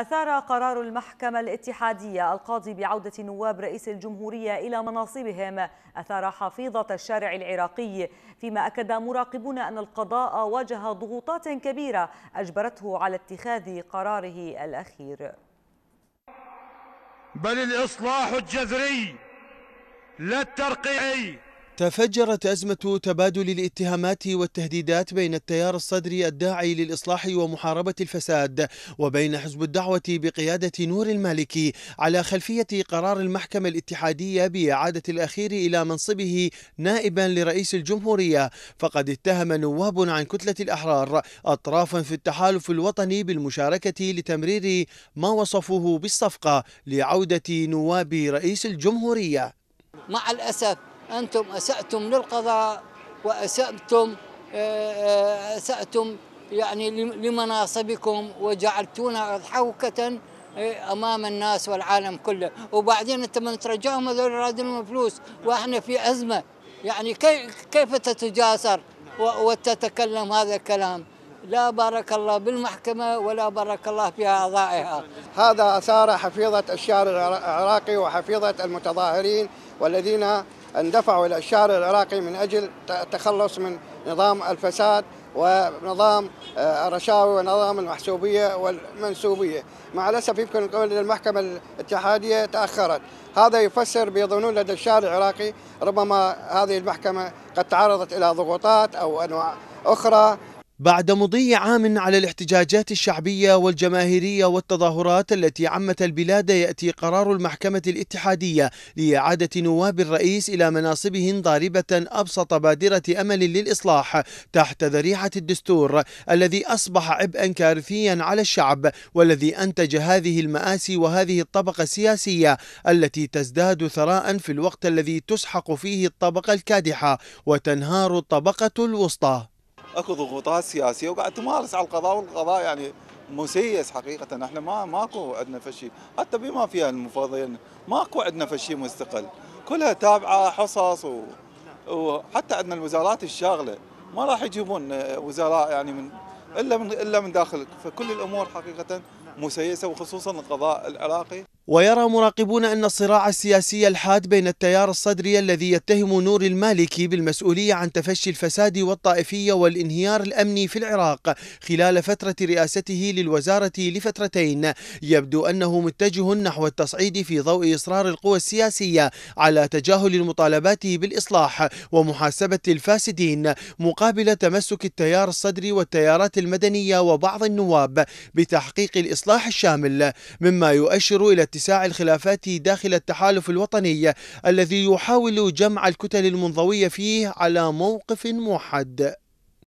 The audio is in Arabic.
أثار قرار المحكمة الاتحادية القاضي بعودة نواب رئيس الجمهورية إلى مناصبهم أثار حفيظة الشارع العراقي فيما أكد مراقبون أن القضاء واجه ضغوطات كبيرة أجبرته على اتخاذ قراره الأخير بل الإصلاح الجذري لا الترقيعي تفجرت أزمة تبادل الاتهامات والتهديدات بين التيار الصدري الداعي للإصلاح ومحاربة الفساد وبين حزب الدعوة بقيادة نور المالكي على خلفية قرار المحكمة الاتحادية بإعادة الأخير إلى منصبه نائبا لرئيس الجمهورية فقد اتهم نواب عن كتلة الأحرار أطرافا في التحالف الوطني بالمشاركة لتمرير ما وصفوه بالصفقة لعودة نواب رئيس الجمهورية مع الأسف أنتم أسأتم للقضاء وأسأتم آه، آه، أسأتم يعني لمناصبكم وجعلتونا حوكة آه، امام الناس والعالم كله وبعدين انت من ترجعهم هذول رادين فلوس واحنا في ازمه يعني كيف تتجاسر وتتكلم هذا الكلام لا بارك الله بالمحكمة ولا بارك الله في أعضائها هذا أثار حفيظة الشعر العراقي وحفيظة المتظاهرين والذين اندفعوا إلى الشعر العراقي من أجل التخلص من نظام الفساد ونظام آه، الرشاوي ونظام المحسوبية والمنسوبية مع الأسف يمكن القول أن المحكمة الاتحادية تأخرت هذا يفسر بظنون لدى الشارع العراقي ربما هذه المحكمة قد تعرضت إلى ضغوطات أو أنواع أخرى بعد مضي عام على الاحتجاجات الشعبية والجماهيرية والتظاهرات التي عمت البلاد يأتي قرار المحكمة الاتحادية لإعادة نواب الرئيس إلى مناصبهم ضاربة أبسط بادرة أمل للإصلاح تحت ذريعة الدستور الذي أصبح عبئا كارثيا على الشعب والذي أنتج هذه المآسي وهذه الطبقة السياسية التي تزداد ثراء في الوقت الذي تسحق فيه الطبقة الكادحة وتنهار الطبقة الوسطى اكو ضغوطات سياسيه وقاعد تمارس على القضاء والقضاء يعني مسيس حقيقه احنا ما ماكو عندنا فشي حتى بما فيها المفاضلين ماكو عندنا فشي مستقل كلها تابعه حصص و... وحتى عندنا الوزارات الشاغله ما راح يجيبون آه، وزراء يعني من الا من الا من داخل فكل الامور حقيقه نعم. مسيسه وخصوصا القضاء العراقي ويرى مراقبون أن الصراع السياسي الحاد بين التيار الصدري الذي يتهم نور المالكي بالمسؤولية عن تفشي الفساد والطائفية والانهيار الأمني في العراق خلال فترة رئاسته للوزارة لفترتين يبدو أنه متجه نحو التصعيد في ضوء إصرار القوى السياسية على تجاهل المطالبات بالإصلاح ومحاسبة الفاسدين مقابل تمسك التيار الصدري والتيارات المدنية وبعض النواب بتحقيق الإصلاح الشامل مما يؤشر إلى اتساع الخلافات داخل التحالف الوطني الذي يحاول جمع الكتل المنضوية فيه على موقف موحد